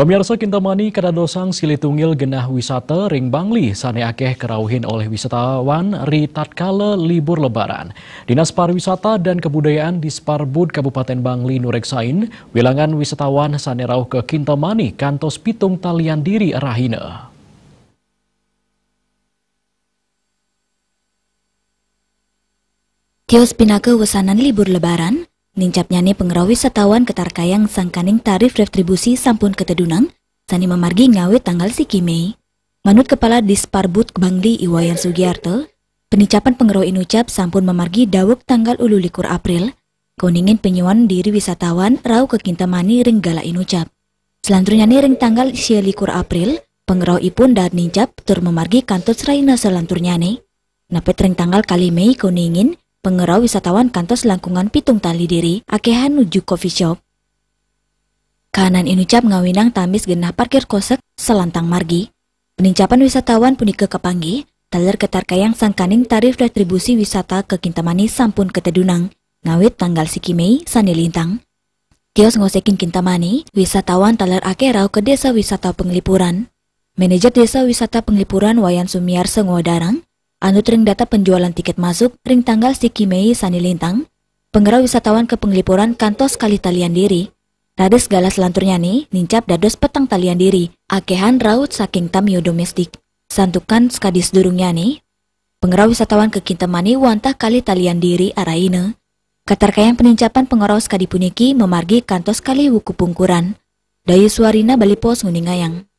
Pemirsa Kintamani dosang silitungil genah wisata ring Bangli sane akeh kerauhin oleh wisatawan ri tatkala libur lebaran. Dinas Pariwisata dan Kebudayaan di Sparbud Kabupaten Bangli Nureksain wilangan wisatawan sane rauh ke Kintamani kantos pitung talian diri rahina. Tios pinaka wesanan libur lebaran, Nincapnyane pengrawi wisatawan ketar kayang sangkaning tarif retribusi sampun ketedunang, sani memargi ngawe tanggal siki Mei. Manut Kepala Disparbut Bangli Iwayan Sugiarto, penicapan pengrawi inucap sampun memargi dawuk tanggal ulu likur April, Kuningin penyewan diri wisatawan rau kekintamani renggala inucap. Selanjutnya nih ring tanggal likur April, pengrawi ipun dan nincap tur memargi kantor Sraina selanturnya nih. Napet ring tanggal kali Mei kuningin? Pengerau wisatawan kantos langkungan pitung tali diri, akehan nuju coffee shop. Kanan inucap ngawinang tamis genah parkir kosek selantang margi. Penincapan wisatawan punika kepanggi, teler ketar kayang sangkaning tarif retribusi wisata ke Kintamani sampun ketedunang, ngawit tanggal siki Mei sanilintang. Kios ngosekin Kintamani, wisatawan teler akerau ke desa wisata penglipuran. Manajer desa wisata penglipuran Wayan Sumiar Sengwadarang Anut ring data penjualan tiket masuk ring tanggal Siki Mei Sani Lintang, penggera wisatawan ke penglipuran kantos kali talian diri. Rades galas lanturnya nih, nincap dados petang talian diri, akehan raut saking tamio domestik. Santukan skadis durungnya nih, penggera wisatawan ke Kintamani wantah kali talian diri araine. Katarkayan penincapan penggera skadipuniki memargi kantos kali wuku pungkuran. Dayu suarina balipos nguningayang.